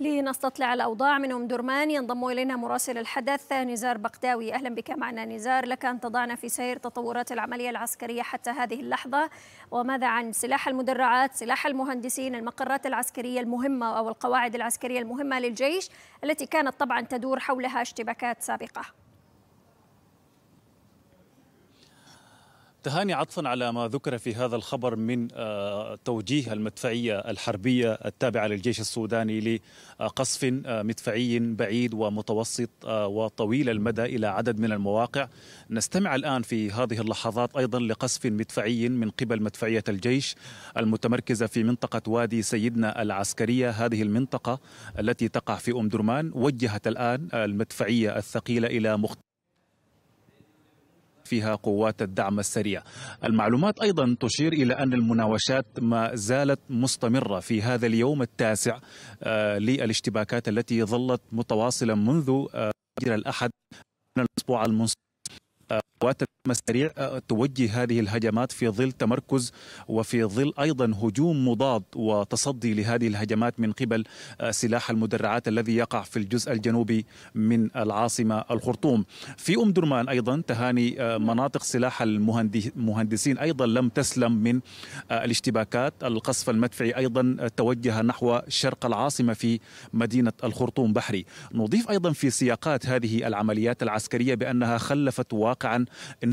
لنستطلع الأوضاع من أم درمان ينضم إلينا مراسل الحدث نزار بقداوي أهلا بك معنا نزار لك أن تضعنا في سير تطورات العملية العسكرية حتى هذه اللحظة وماذا عن سلاح المدرعات سلاح المهندسين المقرات العسكرية المهمة أو القواعد العسكرية المهمة للجيش التي كانت طبعا تدور حولها اشتباكات سابقة تهاني عطفا على ما ذكر في هذا الخبر من آه، توجيه المدفعية الحربية التابعة للجيش السوداني لقصف آه، مدفعي بعيد ومتوسط آه، وطويل المدى إلى عدد من المواقع نستمع الآن في هذه اللحظات أيضا لقصف مدفعي من قبل مدفعية الجيش المتمركزة في منطقة وادي سيدنا العسكرية هذه المنطقة التي تقع في أم درمان وجهت الآن المدفعية الثقيلة إلى مختلف فيها قوات الدعم السريع المعلومات أيضا تشير إلى أن المناوشات ما زالت مستمرة في هذا اليوم التاسع آه، للاشتباكات التي ظلت متواصلة منذ آه، الأحد الأسبوع المنصف آه، قوات مسريع آه، توجه هذه الهجمات في ظل تمركز وفي ظل ايضا هجوم مضاد وتصدي لهذه الهجمات من قبل آه، سلاح المدرعات الذي يقع في الجزء الجنوبي من العاصمه الخرطوم. في ام درمان ايضا تهاني آه، مناطق سلاح المهندسين ايضا لم تسلم من الاشتباكات، القصف المدفعي ايضا توجه نحو شرق العاصمه في مدينه الخرطوم بحري. نضيف ايضا في سياقات هذه العمليات العسكريه بانها خلفت واقعا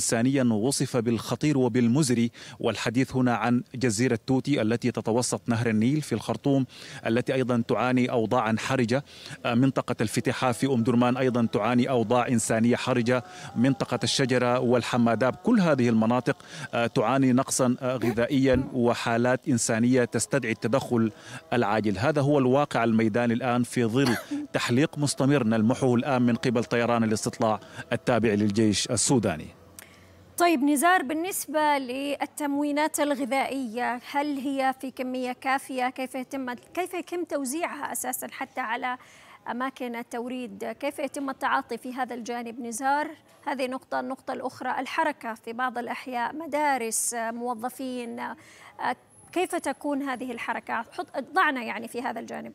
إنسانيا وصف بالخطير وبالمزري والحديث هنا عن جزيرة توتي التي تتوسط نهر النيل في الخرطوم التي أيضا تعاني أوضاعا حرجة منطقة الفتحة في أم درمان أيضا تعاني أوضاع إنسانية حرجة منطقة الشجرة والحماداب كل هذه المناطق آه، تعاني نقصا آه، غذائيا وحالات إنسانية تستدعي التدخل العاجل هذا هو الواقع الميداني الآن في ظل تحليق مستمر نلمحه الآن من قبل طيران الاستطلاع التابع للجيش السوداني طيب نزار بالنسبة للتموينات الغذائية هل هي في كمية كافية كيف يتم كيف يتم توزيعها أساسا حتى على أماكن التوريد كيف يتم التعاطي في هذا الجانب نزار هذه نقطة النقطة الأخرى الحركة في بعض الأحياء مدارس موظفين كيف تكون هذه الحركة ضعنا يعني في هذا الجانب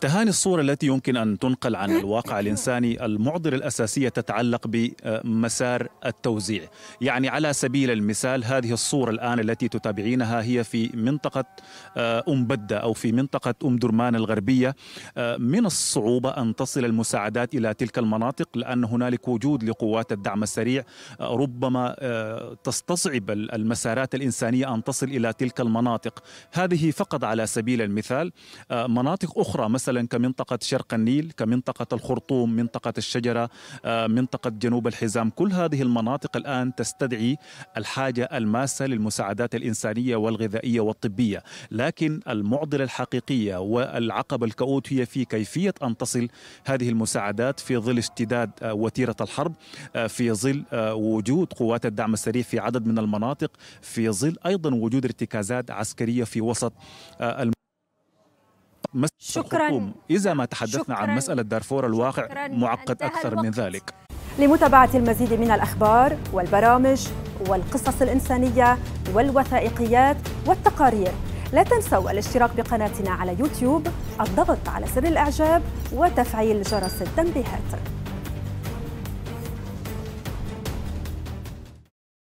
تهاني الصورة التي يمكن أن تنقل عن الواقع الإنساني المعضلة الأساسية تتعلق بمسار التوزيع يعني على سبيل المثال هذه الصورة الآن التي تتابعينها هي في منطقة آه، أم بدة أو في منطقة أم درمان الغربية آه، من الصعوبة أن تصل المساعدات إلى تلك المناطق لأن هنالك وجود لقوات الدعم السريع آه، ربما تستصعب المسارات الإنسانية أن تصل إلى تلك المناطق هذه فقط على سبيل المثال مناطق أخرى مثلا كمنطقة شرق النيل كمنطقة الخرطوم منطقة الشجرة آه، منطقة جنوب الحزام كل هذه المناطق الآن تستدعي الحاجة الماسة للمساعدات الإنسانية والغذائية والطبية لكن المعضلة الحقيقية والعقبة الكؤوت هي في كيفية أن تصل هذه المساعدات في ظل اشتداد آه، وتيرة الحرب آه، في ظل وجود قوات الدعم السريع في عدد من المناطق في ظل أيضا وجود ارتكازات عسكرية في وسط شكرا إذا ما تحدثنا عن مسألة دارفور الواقع معقد أكثر من ذلك لمتابعة المزيد من الأخبار والبرامج والقصص الإنسانية والوثائقيات والتقارير لا تنسوا الاشتراك بقناتنا على يوتيوب الضغط على زر الإعجاب وتفعيل جرس التنبيهات